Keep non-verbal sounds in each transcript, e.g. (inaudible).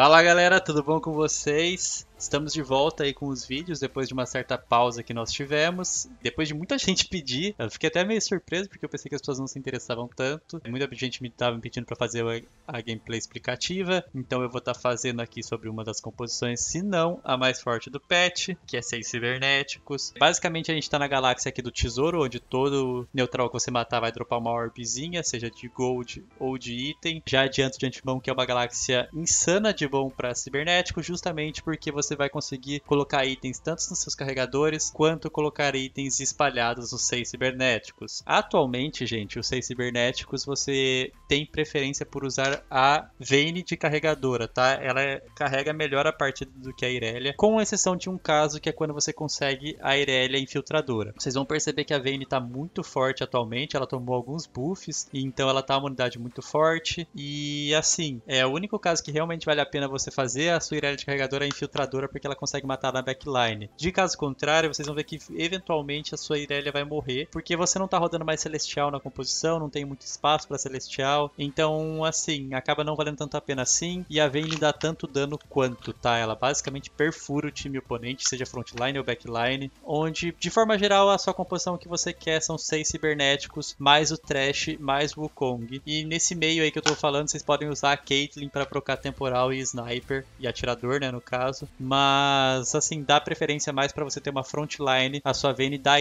Fala galera, tudo bom com vocês? Estamos de volta aí com os vídeos depois de uma certa pausa que nós tivemos. Depois de muita (laughs) gente pedir, eu fiquei até meio surpreso porque eu pensei que as pessoas não se interessavam tanto. Muita gente me estava pedindo para fazer a, gameplay explicativa, então eu vou estar tá fazendo aqui sobre uma das composições, se não a mais forte do patch, que é seis cibernéticos. Basicamente a gente está na galáxia aqui do tesouro, onde todo neutral que você matar vai dropar uma orbzinha, seja de gold ou de item. Já adianto de antemão que é uma galáxia insana de bom para cibernéticos, justamente porque você você vai conseguir colocar itens tanto nos seus carregadores quanto colocar itens espalhados nos seis cibernéticos. Atualmente, gente, os seis cibernéticos você tem preferência por usar a Vane de carregadora, tá? Ela carrega melhor a partir do que a Irelia, com exceção de um caso que é quando você consegue a Irelia infiltradora. Vocês vão perceber que a Vane tá muito forte atualmente, ela tomou alguns buffs, então ela tá uma unidade muito forte e assim, é o único caso que realmente vale a pena você fazer a sua Irelia de carregadora infiltradora porque ela consegue matar na backline. De caso contrário, vocês vão ver que eventualmente a sua Irelia vai morrer, porque você não tá rodando mais Celestial na composição, não tem muito espaço para Celestial. Então, assim, acaba não valendo tanto a pena assim. E a Vayne dá tanto dano quanto, tá? Ela basicamente perfura o time oponente, seja frontline ou backline, onde, de forma geral, a sua composição que você quer são seis cibernéticos, mais o Trash, mais o Wukong. E nesse meio aí que eu tô falando, vocês podem usar a Caitlyn para procar temporal e sniper, e atirador, né, no caso mas, assim, dá preferência mais para você ter uma frontline. A sua Vayne dá,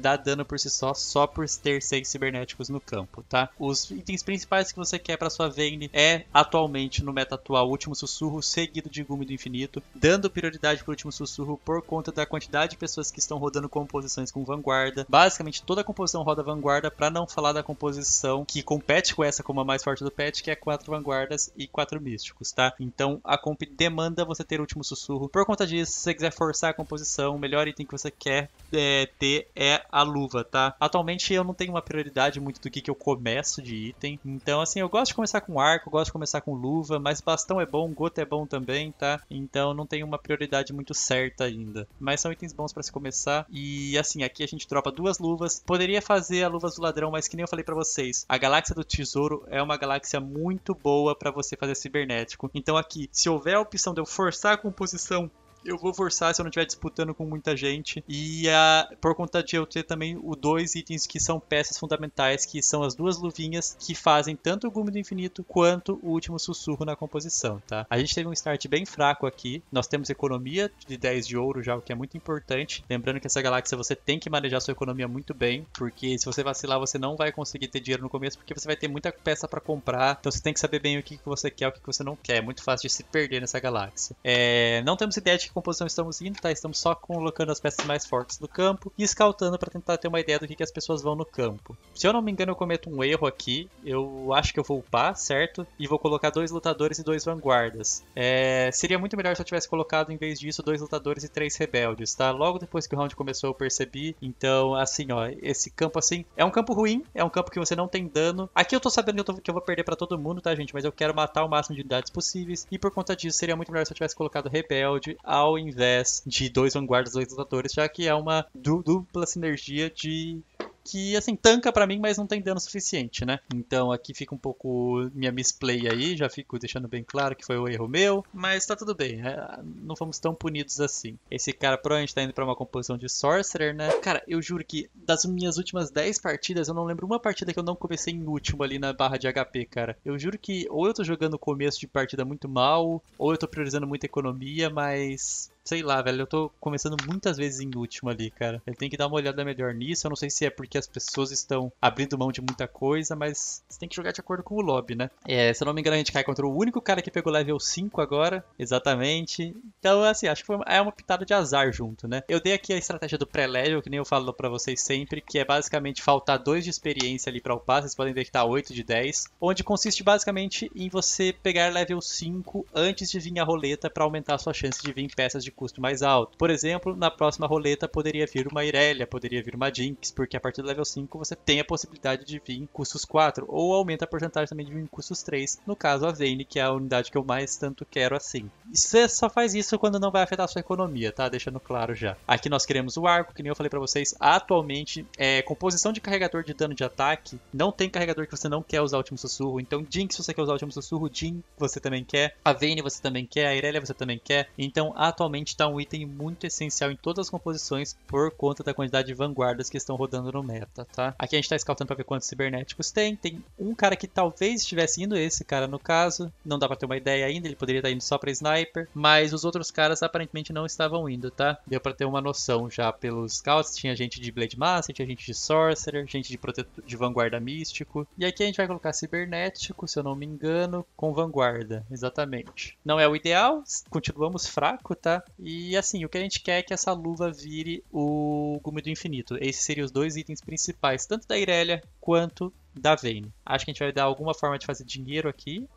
dá dano por si só, só por ter seis cibernéticos no campo, tá? Os itens principais que você quer para sua Vayne é, atualmente, no meta atual, Último Sussurro, seguido de Gume do Infinito, dando prioridade pro Último Sussurro por conta da quantidade de pessoas que estão rodando composições com Vanguarda. Basicamente, toda a composição roda Vanguarda, para não falar da composição que compete com essa como a mais forte do patch, que é quatro Vanguardas e quatro Místicos, tá? Então, a comp demanda você ter Último Sussurro jogo. Por conta disso, se você quiser forçar a composição, o melhor item que você quer é, ter é a luva, tá? Atualmente eu não tenho uma prioridade muito do que, que eu começo de item. Então, assim, eu gosto de começar com arco, gosto de começar com luva, mas bastão é bom, gota é bom também, tá? Então não tenho uma prioridade muito certa ainda. Mas são itens bons para se começar. E assim, aqui a gente dropa duas luvas. Poderia fazer a luva do ladrão, mas que nem eu falei para vocês, a galáxia do tesouro é uma galáxia muito boa para você fazer cibernético. Então aqui, se houver a opção de eu forçar a composição ação eu vou forçar se eu não estiver disputando com muita gente. E uh, por conta de eu ter também os dois itens que são peças fundamentais, que são as duas luvinhas que fazem tanto o gume do infinito quanto o último sussurro na composição, tá? A gente teve um start bem fraco aqui. Nós temos economia de 10 de ouro já, o que é muito importante. Lembrando que essa galáxia você tem que manejar sua economia muito bem, porque se você vacilar, você não vai conseguir ter dinheiro no começo, porque você vai ter muita peça para comprar. Então você tem que saber bem o que você quer, o que você não quer. É muito fácil de se perder nessa galáxia. É... não temos ideia de composição estamos indo, tá? Estamos só colocando as peças mais fortes no campo e escaltando para tentar ter uma ideia do que, que as pessoas vão no campo. Se eu não me engano, eu cometo um erro aqui. Eu acho que eu vou upar, certo? E vou colocar dois lutadores e dois vanguardas. É... Seria muito melhor se eu tivesse colocado, em vez disso, dois lutadores e três rebeldes, tá? Logo depois que o round começou, eu percebi. Então, assim, ó, esse campo assim é um campo ruim, é um campo que você não tem dano. Aqui eu tô sabendo que eu, tô, que eu vou perder para todo mundo, tá, gente? Mas eu quero matar o máximo de unidades possíveis. E por conta disso, seria muito melhor se eu tivesse colocado rebelde ao ao invés de dois vanguardas, dois lutadores, já que é uma dupla sinergia de que assim tanca para mim, mas não tem dano suficiente, né? Então aqui fica um pouco minha misplay aí, já fico deixando bem claro que foi o erro meu, mas tá tudo bem, né? não fomos tão punidos assim. Esse cara provavelmente tá indo para uma composição de sorcerer, né? Cara, eu juro que das minhas últimas 10 partidas, eu não lembro uma partida que eu não comecei em último ali na barra de HP, cara. Eu juro que ou eu tô jogando o começo de partida muito mal, ou eu tô priorizando muita economia, mas Sei lá, velho, eu tô começando muitas vezes em último ali, cara. Eu tenho que dar uma olhada melhor nisso. Eu não sei se é porque as pessoas estão abrindo mão de muita coisa, mas você tem que jogar de acordo com o lobby, né? É, se eu não me engano, a gente cai contra o único cara que pegou level 5 agora, exatamente. Então, assim, acho que foi uma, é uma pitada de azar junto, né? Eu dei aqui a estratégia do pré-level, que nem eu falo para vocês sempre, que é basicamente faltar 2 de experiência ali para upar, vocês podem ver que tá 8 de 10, onde consiste basicamente em você pegar level 5 antes de vir a roleta para aumentar a sua chance de vir peças de custo mais alto. Por exemplo, na próxima roleta poderia vir uma Irelia, poderia vir uma Jinx, porque a partir do level 5 você tem a possibilidade de vir em custos 4, ou aumenta a porcentagem também de vir em custos 3, no caso a Vayne, que é a unidade que eu mais tanto quero assim. E você só faz isso quando não vai afetar a sua economia, tá? Deixando claro já. Aqui nós queremos o arco, que nem eu falei para vocês, atualmente é composição de carregador de dano de ataque, não tem carregador que você não quer usar o último sussurro, então Jinx você quer usar o último sussurro, Jin você também quer, a Vayne você também quer, a Irelia você também quer, então atualmente realmente está um item muito essencial em todas as composições por conta da quantidade de vanguardas que estão rodando no meta, tá? Aqui a gente está escaltando para ver quantos cibernéticos tem. Tem um cara que talvez estivesse indo, esse cara no caso. Não dá para ter uma ideia ainda, ele poderia estar tá indo só para sniper. Mas os outros caras aparentemente não estavam indo, tá? Deu para ter uma noção já pelos scouts. Tinha gente de Blade Master, tinha gente de Sorcerer, gente de, protetor, de vanguarda místico. E aqui a gente vai colocar cibernético, se eu não me engano, com vanguarda, exatamente. Não é o ideal, continuamos fraco, tá? E assim, o que a gente quer é que essa luva vire o gume do infinito. Esses seriam os dois itens principais, tanto da Irelia quanto da Vayne. Acho que a gente vai dar alguma forma de fazer dinheiro aqui.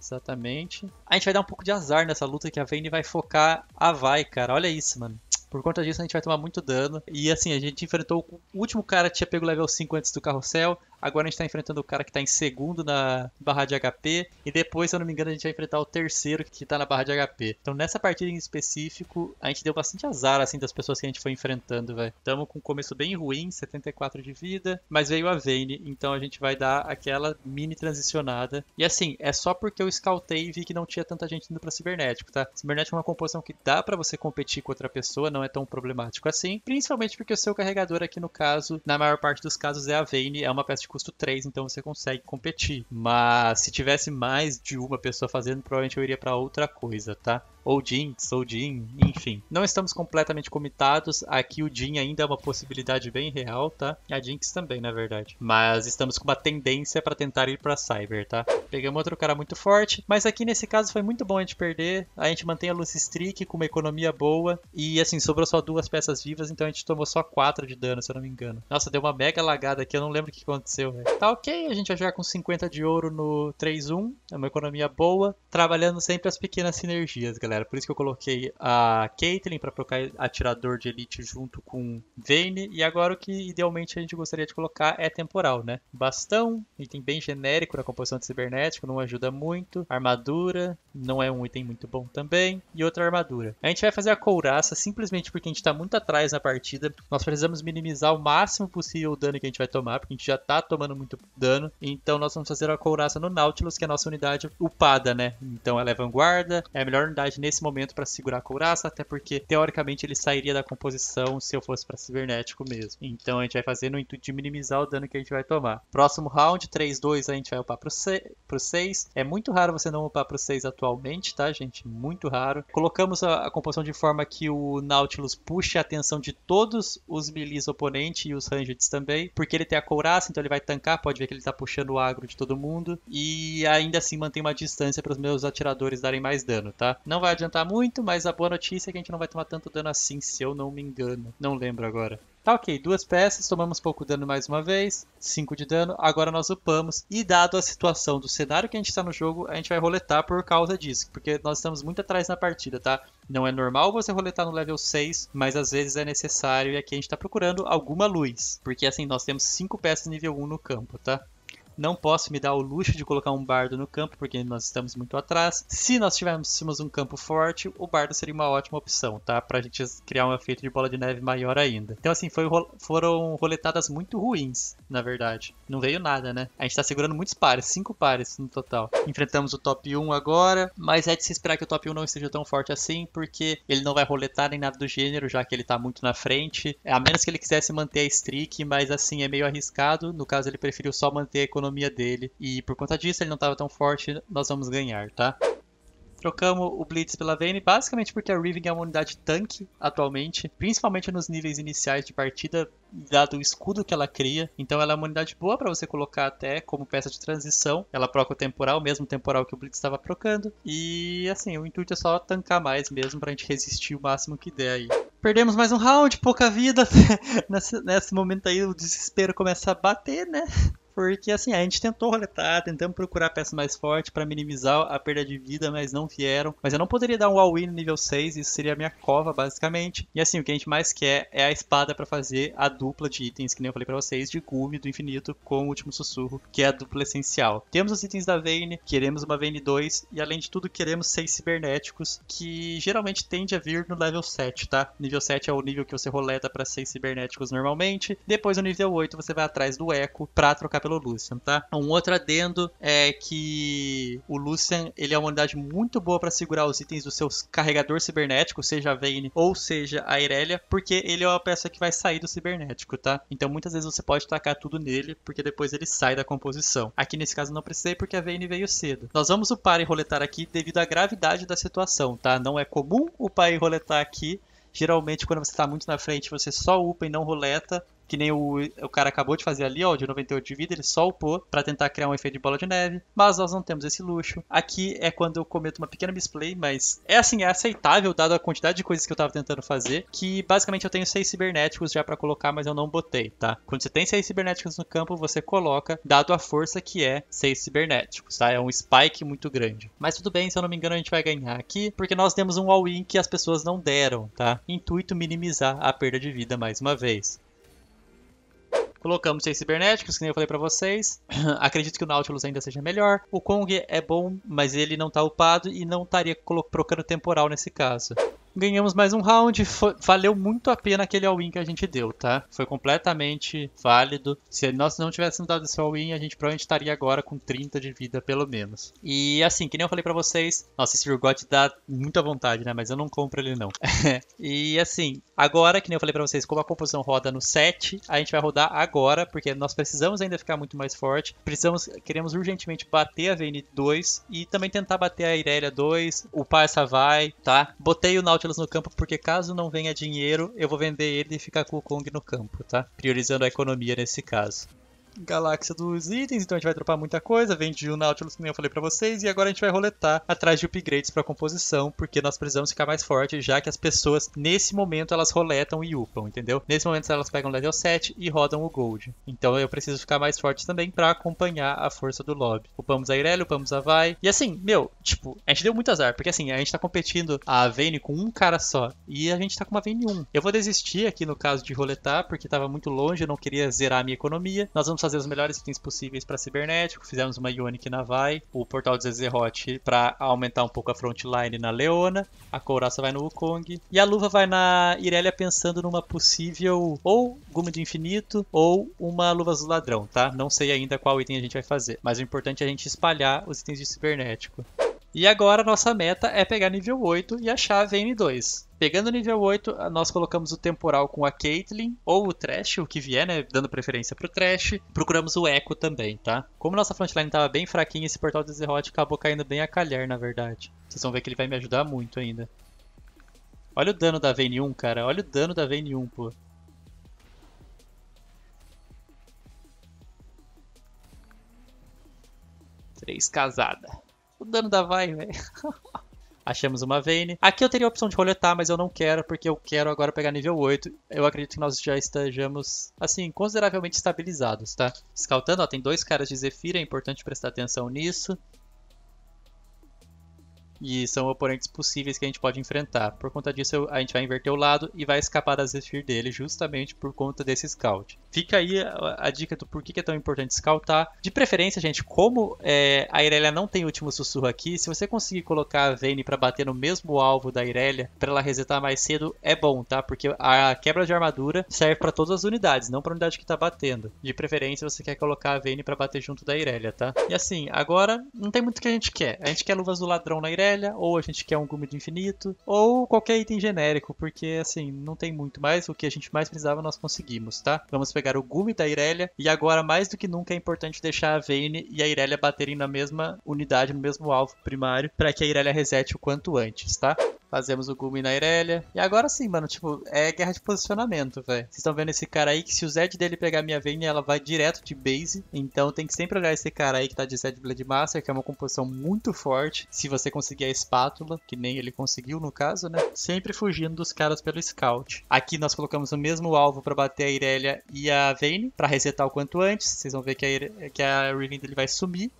Exatamente. A gente vai dar um pouco de azar nessa luta que a Vayne vai focar a Vai, cara. Olha isso, mano. Por conta disso, a gente vai tomar muito dano. E assim, a gente enfrentou o último cara que tinha pego level 5 antes do carrossel. Agora a gente tá enfrentando o cara que tá em segundo na barra de HP. E depois, se eu não me engano, a gente vai enfrentar o terceiro que tá na barra de HP. Então nessa partida em específico, a gente deu bastante azar, assim, das pessoas que a gente foi enfrentando, velho. Tamo com um começo bem ruim, 74 de vida. Mas veio a Vayne, então a gente vai dar aquela mini transicionada. E assim, é só porque eu scoutei e vi que não tinha tanta gente indo pra cibernético, tá? Cibernético é uma composição que dá para você competir com outra pessoa, não não é tão problemático assim, principalmente porque o seu carregador aqui no caso, na maior parte dos casos é a Vayne, é uma peça de custo 3, então você consegue competir. Mas se tivesse mais de uma pessoa fazendo, provavelmente eu iria para outra coisa, tá? ou Jinx, ou Jin, enfim. Não estamos completamente comitados, aqui o Jin ainda é uma possibilidade bem real, tá? A Jinx também, na verdade. Mas estamos com uma tendência para tentar ir para Cyber, tá? Pegamos outro cara muito forte, mas aqui nesse caso foi muito bom a gente perder, a gente mantém a Lucy Streak com uma economia boa, e assim, sobrou só duas peças vivas, então a gente tomou só quatro de dano, se eu não me engano. Nossa, deu uma mega lagada aqui, eu não lembro o que aconteceu, velho. Tá ok, a gente vai jogar com 50 de ouro no 3-1, é uma economia boa, trabalhando sempre as pequenas sinergias, galera galera. Por isso que eu coloquei a Caitlyn para trocar atirador de elite junto com Vayne. E agora o que idealmente a gente gostaria de colocar é temporal, né? Bastão, item bem genérico na composição de cibernético, não ajuda muito. Armadura, não é um item muito bom também. E outra armadura. A gente vai fazer a couraça simplesmente porque a gente tá muito atrás na partida. Nós precisamos minimizar o máximo possível o dano que a gente vai tomar, porque a gente já tá tomando muito dano. Então nós vamos fazer a couraça no Nautilus, que é a nossa unidade upada, né? Então ela é vanguarda, é a melhor unidade nesse momento para segurar a couraça, até porque teoricamente ele sairia da composição se eu fosse para cibernético mesmo. Então a gente vai fazer no intuito de minimizar o dano que a gente vai tomar. Próximo round, 3-2, a gente vai upar pro, 6. É muito raro você não upar pro 6 atualmente, tá, gente? Muito raro. Colocamos a, a composição de forma que o Nautilus puxe a atenção de todos os melees oponentes e os rangeds também, porque ele tem a couraça, então ele vai tancar, pode ver que ele tá puxando o agro de todo mundo, e ainda assim mantém uma distância para os meus atiradores darem mais dano, tá? Não vai vai adiantar muito, mas a boa notícia é que a gente não vai tomar tanto dano assim, se eu não me engano. Não lembro agora. Tá ok, duas peças, tomamos pouco dano mais uma vez, 5 de dano, agora nós upamos. E dado a situação do cenário que a gente está no jogo, a gente vai roletar por causa disso, porque nós estamos muito atrás na partida, tá? Não é normal você roletar no level 6, mas às vezes é necessário e aqui a gente está procurando alguma luz, porque assim, nós temos 5 peças nível 1 no campo, tá? Não posso me dar o luxo de colocar um bardo no campo, porque nós estamos muito atrás. Se nós tivéssemos um campo forte, o bardo seria uma ótima opção, tá? Pra gente criar um efeito de bola de neve maior ainda. Então, assim, foi, foram roletadas muito ruins, na verdade. Não veio nada, né? A gente tá segurando muitos pares, cinco pares no total. Enfrentamos o top 1 agora, mas é de se esperar que o top 1 não esteja tão forte assim, porque ele não vai roletar nem nada do gênero, já que ele tá muito na frente. A menos que ele quisesse manter a streak, mas assim, é meio arriscado. No caso, ele preferiu só manter a economia economia dele e por conta disso ele não estava tão forte, nós vamos ganhar, tá? Trocamos o Blitz pela Vayne, basicamente porque a Riven é uma unidade tanque atualmente, principalmente nos níveis iniciais de partida, dado o escudo que ela cria. Então ela é uma unidade boa para você colocar até como peça de transição. Ela proca o temporal, o mesmo temporal que o Blitz estava procando. E assim, o intuito é só tancar mais mesmo para a gente resistir o máximo que der aí. Perdemos mais um round, pouca vida. (laughs) nesse, nesse momento aí o desespero começa a bater, né? Porque assim, a gente tentou roletar, tentamos procurar peça mais forte para minimizar a perda de vida, mas não vieram. Mas eu não poderia dar um all-in no nível 6, isso seria a minha cova, basicamente. E assim, o que a gente mais quer é a espada para fazer a dupla de itens, que nem eu falei para vocês, de gume do Infinito com o Último Sussurro, que é a dupla essencial. Temos os itens da Vayne, queremos uma Vayne 2, e além de tudo, queremos 6 cibernéticos, que geralmente tende a vir no level 7, tá? Nível 7 é o nível que você roleta para 6 cibernéticos normalmente. Depois, no nível 8, você vai atrás do Echo para trocar pelo Lucian, tá? Um outro adendo é que o Lucian, ele é uma unidade muito boa para segurar os itens do seu carregador cibernético, seja a Vayne ou seja a Irelia, porque ele é uma peça que vai sair do cibernético, tá? Então muitas vezes você pode tacar tudo nele, porque depois ele sai da composição. Aqui nesse caso não precisei, porque a Vayne veio cedo. Nós vamos upar e roletar aqui devido à gravidade da situação, tá? Não é comum upar e roletar aqui, Geralmente, quando você está muito na frente, você só upa e não roleta, que nem o, o cara acabou de fazer ali, ó, de 98 de vida, ele só upou para tentar criar um efeito de bola de neve, mas nós não temos esse luxo. Aqui é quando eu cometo uma pequena misplay, mas é assim, é aceitável, dado a quantidade de coisas que eu tava tentando fazer, que basicamente eu tenho seis cibernéticos já para colocar, mas eu não botei, tá? Quando você tem seis cibernéticos no campo, você coloca, dado a força que é seis cibernéticos, tá? É um spike muito grande. Mas tudo bem, se eu não me engano, a gente vai ganhar aqui, porque nós temos um all-in que as pessoas não deram, tá? Intuito minimizar a perda de vida mais uma vez. Colocamos seis cibernéticos, que nem eu falei para vocês. (clears throat) Acredito que o Nautilus ainda seja melhor. O Kong é bom, mas ele não tá upado e não estaria trocando temporal nesse caso ganhamos mais um round. Foi, valeu muito a pena aquele all-in que a gente deu, tá? Foi completamente válido. Se nós não tivéssemos dado esse all-in, a gente provavelmente estaria agora com 30 de vida, pelo menos. E assim, que nem eu falei para vocês, nossa, esse Urgot dá muita vontade, né? Mas eu não compro ele, não. (laughs) e assim, agora, que nem eu falei para vocês, como a composição roda no 7, a gente vai rodar agora, porque nós precisamos ainda ficar muito mais forte. Precisamos, queremos urgentemente bater a VN2 e também tentar bater a Irelia 2, upar essa vai, tá? Botei o Nautilus Nautilus no campo, porque caso não venha dinheiro, eu vou vender ele e ficar com o Kong no campo, tá? Priorizando a economia nesse caso galáxia dos itens, então a gente vai dropar muita coisa. Vendi o Nautilus, que eu falei pra vocês, e agora a gente vai roletar atrás de upgrades pra composição, porque nós precisamos ficar mais forte, já que as pessoas, nesse momento, elas roletam e upam, entendeu? Nesse momento elas pegam level 7 e rodam o gold. Então eu preciso ficar mais forte também pra acompanhar a força do lobby. Upamos a Irelia, upamos a Vai. E assim, meu, tipo, a gente deu muito azar, porque assim, a gente tá competindo a Vayne com um cara só, e a gente tá com uma Vayne 1. Eu vou desistir aqui no caso de roletar, porque tava muito longe, eu não queria zerar a minha economia. Nós vamos fazer fazer os melhores itens possíveis para cibernético. Fizemos uma Ionic na Vai, o portal de Zezerot para aumentar um pouco a frontline na Leona, a couraça vai no Wukong e a luva vai na Irelia pensando numa possível ou Guma de Infinito ou uma luva do ladrão, tá? Não sei ainda qual item a gente vai fazer, mas o importante é a gente espalhar os itens de cibernético. E agora a nossa meta é pegar nível 8 e achar a Vn 2 Pegando nível 8, nós colocamos o temporal com a Caitlyn ou o Trash, o que vier, né? Dando preferência pro Trash. Procuramos o Echo também, tá? Como nossa frontline tava bem fraquinha, esse portal de Zerot acabou caindo bem a calhar, na verdade. Vocês vão ver que ele vai me ajudar muito ainda. Olha o dano da Vayne 1, cara. Olha o dano da Vayne 1, pô. Três casada. O dano da vai, velho. (laughs) Achamos uma Vayne. Aqui eu teria a opção de roletar, mas eu não quero, porque eu quero agora pegar nível 8. Eu acredito que nós já estejamos, assim, consideravelmente estabilizados, tá? Escaltando, ó, tem dois caras de Zephyr, é importante prestar atenção nisso e são oponentes possíveis que a gente pode enfrentar. Por conta disso, a gente vai inverter o lado e vai escapar da Zephyr dele, justamente por conta desse scout. Fica aí a, dica do porquê que é tão importante scoutar. De preferência, gente, como é, a Irelia não tem último sussurro aqui, se você conseguir colocar a Vayne para bater no mesmo alvo da Irelia, para ela resetar mais cedo, é bom, tá? Porque a quebra de armadura serve para todas as unidades, não para a unidade que tá batendo. De preferência, você quer colocar a Vayne para bater junto da Irelia, tá? E assim, agora não tem muito o que a gente quer. A gente quer luvas do ladrão na Irelia, velha, ou a gente quer um gume do infinito, ou qualquer item genérico, porque assim, não tem muito mais, o que a gente mais precisava nós conseguimos, tá? Vamos pegar o gume da Irelia, e agora mais do que nunca é importante deixar a Vayne e a Irelia baterem na mesma unidade, no mesmo alvo primário, para que a Irelia resete o quanto antes, tá? Fazemos o Gumi na Irelia. E agora sim, mano, tipo, é guerra de posicionamento, velho. Vocês estão vendo esse cara aí que se o Zed dele pegar minha Vayne, ela vai direto de base. Então tem que sempre olhar esse cara aí que tá de Zed Blade Master, que é uma composição muito forte. Se você conseguir a espátula, que nem ele conseguiu no caso, né? Sempre fugindo dos caras pelo Scout. Aqui nós colocamos o mesmo alvo para bater a Irelia e a Vayne, para resetar o quanto antes. Vocês vão ver que a, Ire... que a Riven dele vai sumir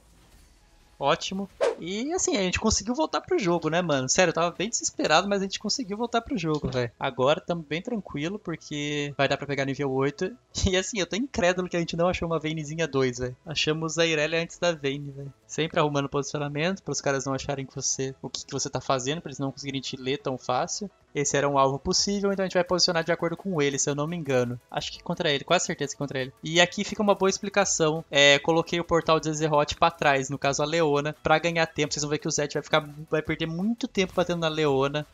ótimo. E assim, a gente conseguiu voltar pro jogo, né, mano? Sério, eu tava bem desesperado, mas a gente conseguiu voltar pro jogo, velho. Agora estamos bem tranquilo, porque vai dar pra pegar nível 8. (laughs) E assim, eu tô incrédulo que a gente não achou uma Vaynezinha 2, velho. Achamos a Irelia antes da Vayne, velho sempre arrumando posicionamento para os caras não acharem que você o que, que você está fazendo, para eles não conseguirem te ler tão fácil. Esse era um alvo possível, então a gente vai posicionar de acordo com ele, se eu não me engano. Acho que contra ele, quase certeza que contra ele. E aqui fica uma boa explicação. É, coloquei o portal de Zezerot para trás, no caso a Leona, para ganhar tempo. Vocês vão ver que o Zed vai ficar vai perder muito tempo batendo na Leona.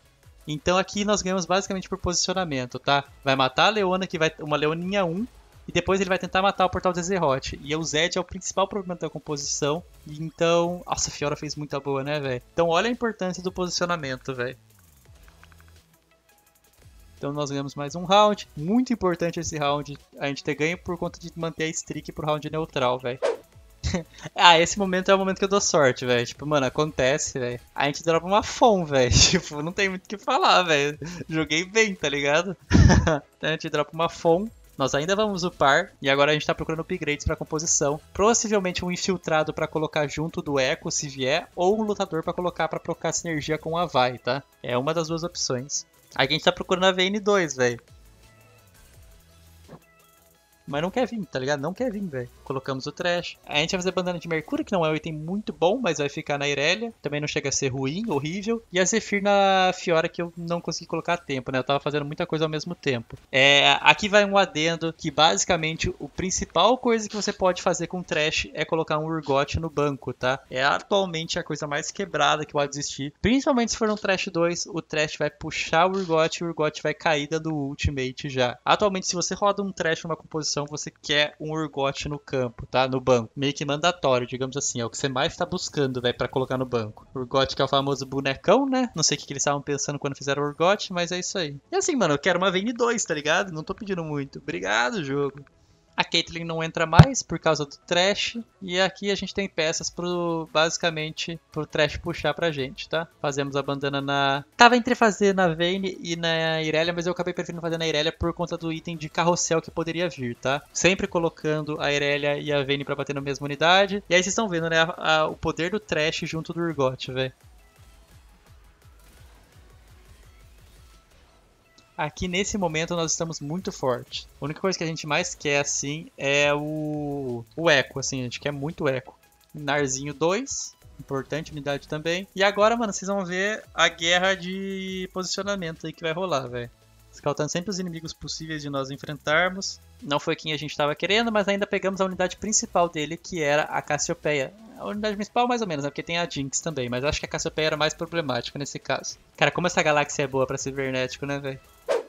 Então aqui nós ganhamos basicamente por posicionamento, tá? Vai matar a Leona, que vai uma Leoninha 1, e depois ele vai tentar matar o portal de Azeroth. E o Zed é o principal problema da composição. E então. Nossa, a Fiora fez muita boa, né, velho? Então olha a importância do posicionamento, velho. Então nós ganhamos mais um round. Muito importante esse round a gente ter ganho por conta de manter a streak pro round neutral, velho. (laughs) ah, esse momento é o momento que eu dou sorte, velho. Tipo, mano, acontece, velho. A gente dropa uma FOM, velho. (laughs) Tipo, não tem muito o que falar, velho. Joguei bem, tá ligado? (laughs) então a gente dropa uma FOM nós ainda vamos upar e agora a gente está procurando upgrades para composição. Possivelmente um infiltrado para colocar junto do Echo, se vier, ou um lutador para colocar para trocar sinergia com a Vai, tá? É uma das duas opções. Aqui a gente está procurando a VN2, velho. Mas não quer vir, tá ligado? Não quer vir, velho. Colocamos o trash. A gente vai fazer bandana de Mercúrio, que não é um item muito bom, mas vai ficar na Irelia. Também não chega a ser ruim, horrível. E a Zephyr na Fiora, que eu não consegui colocar a tempo, né? Eu tava fazendo muita coisa ao mesmo tempo. É, aqui vai um adendo que basicamente o principal coisa que você pode fazer com trash é colocar um Urgot no banco, tá? É atualmente a coisa mais quebrada que pode existir. Principalmente se for um trash 2, o trash vai puxar o Urgot e o Urgot vai cair do ultimate já. Atualmente, se você roda um trash numa composição posição você quer um Urgot no campo, tá? No banco. Meio que mandatório, digamos assim. É o que você mais tá buscando, velho, pra colocar no banco. Urgot, que é o famoso bonecão, né? Não sei o que, que eles estavam pensando quando fizeram o Urgot, mas é isso aí. E assim, mano, eu quero uma Vayne 2, tá ligado? Não tô pedindo muito. Obrigado, jogo. A Caitlyn não entra mais por causa do trash. E aqui a gente tem peças pro, basicamente, pro trash puxar pra gente, tá? Fazemos a bandana na... Tava entre fazer na Vayne e na Irelia, mas eu acabei preferindo fazer na Irelia por conta do item de carrossel que poderia vir, tá? Sempre colocando a Irelia e a Vayne pra bater na mesma unidade. E aí vocês estão vendo, né? A, a, o poder do trash junto do Urgot, velho. Aqui nesse momento nós estamos muito forte. A única coisa que a gente mais quer assim é o, o eco, assim, a gente quer muito eco. Narzinho 2, importante unidade também. E agora, mano, vocês vão ver a guerra de posicionamento aí que vai rolar, velho. Escaltando sempre os inimigos possíveis de nós enfrentarmos. Não foi quem a gente estava querendo, mas ainda pegamos a unidade principal dele, que era a Cassiopeia. A unidade principal, mais ou menos, né? Porque tem a Jinx também, mas acho que a Cassiopeia era mais problemática nesse caso. Cara, como essa galáxia é boa para cibernético, né, velho?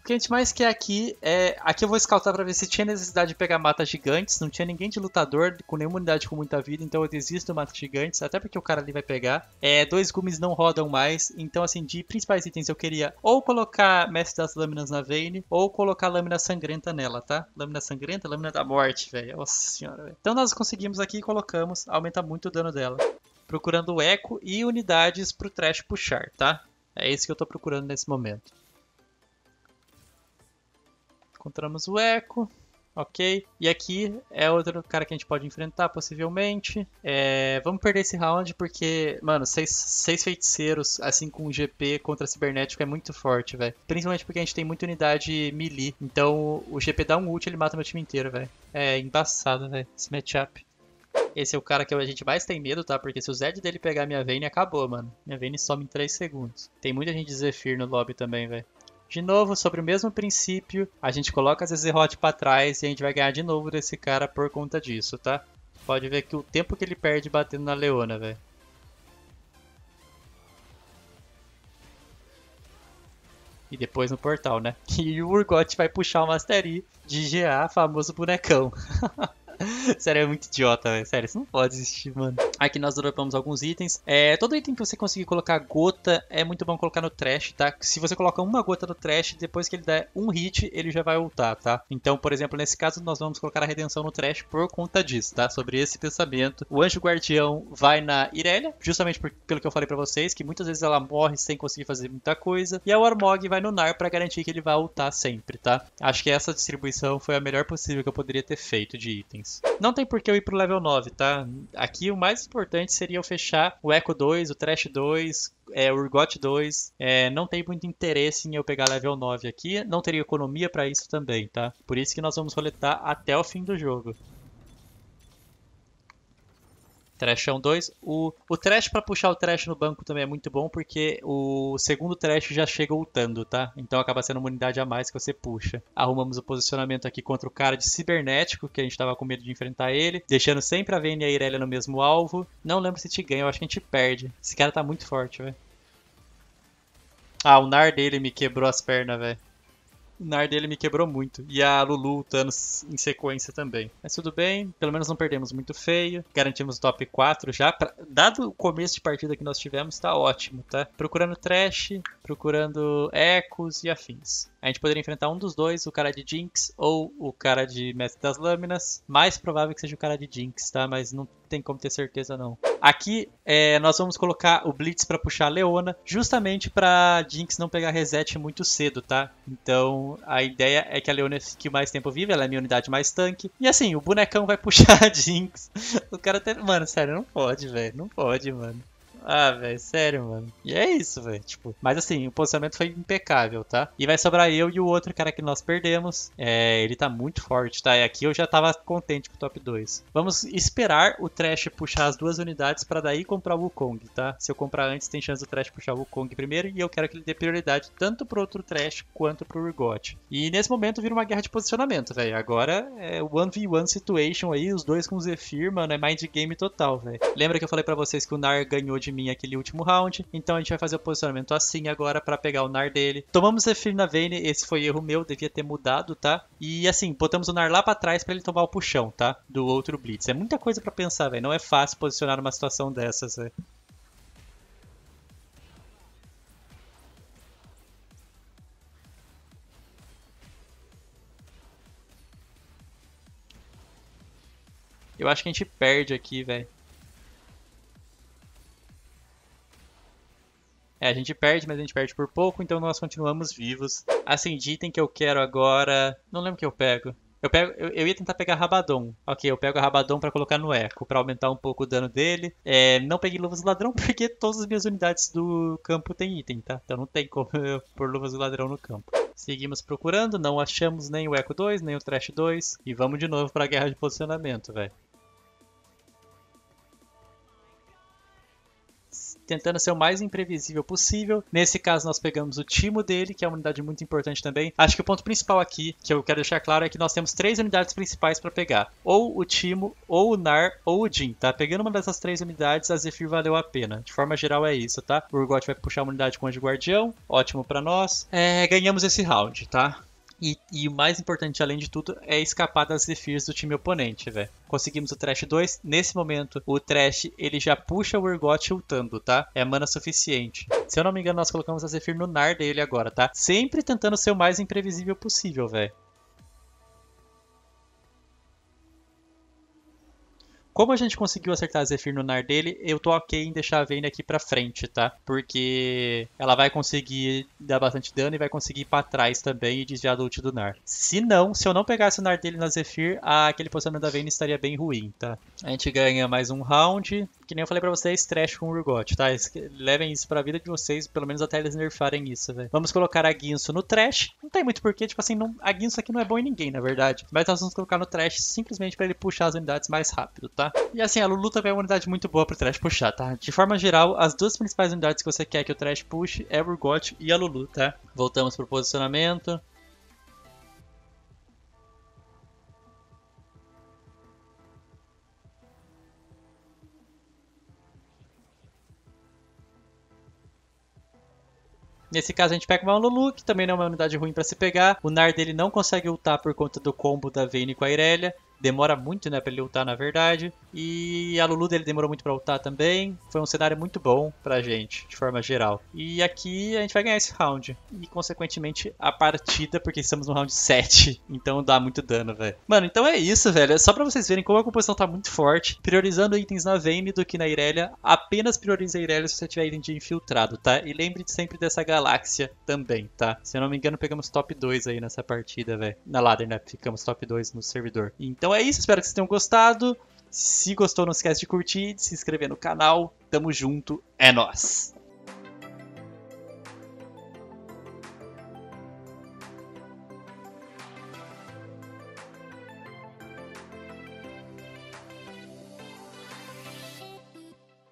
que a gente mais quer aqui é. Aqui eu vou escaltar para ver se tinha necessidade de pegar matas gigantes. Não tinha ninguém de lutador com nenhuma unidade com muita vida, então eu desisto do matas gigantes, até porque o cara ali vai pegar. É, dois gumes não rodam mais. Então, assim, de principais itens eu queria ou colocar Mestre das Lâminas na Veine, ou colocar Lâmina Sangrenta nela, tá? Lâmina Sangrenta, Lâmina da Morte, velho. Nossa senhora, velho. Então nós conseguimos aqui e colocamos. Aumenta muito o dano dela. Procurando eco e unidades pro trash puxar, tá? É isso que eu tô procurando nesse momento encontramos o Echo. Ok? E aqui é outro cara que a gente pode enfrentar, possivelmente. É, vamos perder esse round porque, mano, seis, seis feiticeiros, assim com o GP contra cibernético é muito forte, velho. Principalmente porque a gente tem muita unidade melee. Então o GP dá um ult ele mata meu time inteiro, velho. É embaçado, velho, esse matchup. Esse é o cara que a gente mais tem medo, tá? Porque se o Zed dele pegar minha Vayne, acabou, mano. Minha Vayne some em 3 segundos. Tem muita gente de Zephyr no lobby também, velho. De novo, sobre o mesmo princípio, a gente coloca as Zezerot para trás e a gente vai ganhar de novo desse cara por conta disso, tá? Pode ver que o tempo que ele perde batendo na Leona, velho. E depois no portal, né? (laughs) E o Urgot vai puxar o Mastery de GA, famoso bonecão. (laughs) (laughs) Sério, é muito idiota, velho. Sério, isso não pode existir, mano. Aqui nós dropamos alguns itens. É, todo item que você conseguir colocar gota é muito bom colocar no trash, tá? Se você coloca uma gota no trash, depois que ele der um hit, ele já vai ultar, tá? Então, por exemplo, nesse caso, nós vamos colocar a redenção no trash por conta disso, tá? Sobre esse pensamento. O anjo guardião vai na Irelia, justamente por, pelo que eu falei pra vocês, que muitas vezes ela morre sem conseguir fazer muita coisa. E a Warmog vai no Nar pra garantir que ele vai ultar sempre, tá? Acho que essa distribuição foi a melhor possível que eu poderia ter feito de itens mais. Não tem por que eu ir pro level 9, tá? Aqui o mais importante seria eu fechar o Echo 2, o Trash 2, é, o Urgot 2. É, não tem muito interesse em eu pegar level 9 aqui. Não teria economia para isso também, tá? Por isso que nós vamos coletar até o fim do jogo. Trashão 2. O, o trash para puxar o trash no banco também é muito bom, porque o segundo trash já chega ultando, tá? Então acaba sendo uma unidade a mais que você puxa. Arrumamos o posicionamento aqui contra o cara de cibernético, que a gente tava com medo de enfrentar ele. Deixando sempre a Vayne e a Irelia no mesmo alvo. Não lembro se te ganha, eu acho que a gente perde. Esse cara tá muito forte, velho. Ah, o nar dele me quebrou as pernas, velho. Nar dele me quebrou muito. E a Lulu, lutando em sequência também. Mas tudo bem, pelo menos não perdemos muito feio. Garantimos o top 4 já. Pra... Dado o começo de partida que nós tivemos, tá ótimo, tá? Procurando trash, procurando ecos e afins. A gente poderia enfrentar um dos dois, o cara de Jinx ou o cara de Mestre das Lâminas. Mais provável que seja o cara de Jinx, tá? Mas não tem como ter certeza não. Aqui é, nós vamos colocar o Blitz para puxar a Leona, justamente para Jinx não pegar reset muito cedo, tá? Então a ideia é que a Leona fique mais tempo viva, ela é minha unidade mais tanque. E assim, o bonecão vai (laughs) puxar a Jinx. O cara até. Mano, sério, não pode, velho. Não pode, mano. Ah, velho, sério, mano. E é isso, velho. Tipo, mas assim, o posicionamento foi impecável, tá? E vai sobrar eu e o outro cara que nós perdemos. É, ele tá muito forte, tá? E aqui eu já tava contente com o top 2. Vamos esperar o Trash puxar as duas unidades para daí comprar o Wukong, tá? Se eu comprar antes, tem chance do Trash puxar o Wukong primeiro. E eu quero que ele dê prioridade tanto pro outro Trash quanto pro Urgot. E nesse momento vira uma guerra de posicionamento, velho. Agora é 1v1 situation aí, os dois com o Zephyr, mano. É mind game total, velho. Lembra que eu falei para vocês que o Nar ganhou de mim aquele último round. Então a gente vai fazer o posicionamento assim agora para pegar o Nar dele. Tomamos Zephyr na Vayne, esse foi erro meu, devia ter mudado, tá? E assim, botamos o Nar lá para trás para ele tomar o puxão, tá? Do outro Blitz. É muita coisa para pensar, velho. Não é fácil posicionar uma situação dessas, velho. Eu acho que a gente perde aqui, velho. É, a gente perde, mas a gente perde por pouco, então nós continuamos vivos. Acendi item que eu quero agora. Não lembro o que eu pego. Eu, pego, eu, eu, ia tentar pegar Rabadon. Ok, eu pego a Rabadon para colocar no Eco, para aumentar um pouco o dano dele. É, não peguei Luvas do Ladrão (laughs) porque todas as minhas unidades do campo têm item, tá? Então não tem como eu pôr Luvas do Ladrão no campo. Seguimos procurando, não achamos nem o Eco 2, nem o Trash 2. E vamos de novo para a guerra de posicionamento, velho. tentando ser o mais imprevisível possível. Nesse caso, nós pegamos o timo dele, que é uma unidade muito importante também. Acho que o ponto principal aqui, que eu quero deixar claro, é que nós temos três unidades principais para pegar: ou o timo, ou o Nar, ou o Jin, tá? Pegando uma dessas três unidades, a Zephyr valeu a pena. De forma geral, é isso, tá? O Urgot vai puxar uma unidade com o Anjo Guardião, ótimo para nós. É, ganhamos esse round, tá? E, e, o mais importante, além de tudo, é escapar das Zephyrs do time oponente, velho. Conseguimos o Trash 2. Nesse momento, o Trash, ele já puxa o Urgot chutando, tá? É mana suficiente. Se eu não me engano, nós colocamos a Zephyr no nar dele agora, tá? Sempre tentando ser o mais imprevisível possível, velho. Como a gente conseguiu acertar a Zephyr no nar dele, eu tô ok em deixar a Vayne aqui pra frente, tá? Porque ela vai conseguir dar bastante dano e vai conseguir ir pra trás também e desviar do ult do nar. Se não, se eu não pegasse o nar dele na Zephyr, aquele posicionamento da Vayne estaria bem ruim, tá? A gente ganha mais um round que nem eu falei pra vocês, trash com Urgot, tá? Levem isso pra vida de vocês, pelo menos até eles nerfarem isso, velho. Vamos colocar a Guinso no trash. Não tem muito porquê, tipo assim, não, a Guinso aqui não é bom em ninguém, na verdade. Mas nós vamos colocar no trash simplesmente pra ele puxar as unidades mais rápido, tá? E assim, a Lulu também é uma unidade muito boa pro trash puxar, tá? De forma geral, as duas principais unidades que você quer que o trash puxe é o Urgot e a Lulu, tá? Voltamos pro posicionamento. Nesse caso a gente pega uma Lulu, que também não é uma unidade ruim para se pegar. O Nar dele não consegue ultar por conta do combo da Vayne com a Irelia demora muito, né, pra ele lutar, na verdade. E a Lulu dele demorou muito pra lutar também. Foi um cenário muito bom pra gente, de forma geral. E aqui a gente vai ganhar esse round. E, consequentemente, a partida, porque estamos no round 7. Então dá muito dano, velho. Mano, então é isso, velho. É só pra vocês verem como a composição tá muito forte. Priorizando itens na Vayne do que na Irelia. Apenas prioriza a Irelia se você tiver item de infiltrado, tá? E lembre sempre dessa galáxia também, tá? Se eu não me engano, pegamos top 2 aí nessa partida, velho. Na ladder, né? Ficamos top 2 no servidor. Então, então é isso, espero que vocês tenham gostado. Se gostou, não esquece de curtir, de se inscrever no canal. Tamo junto, é nós.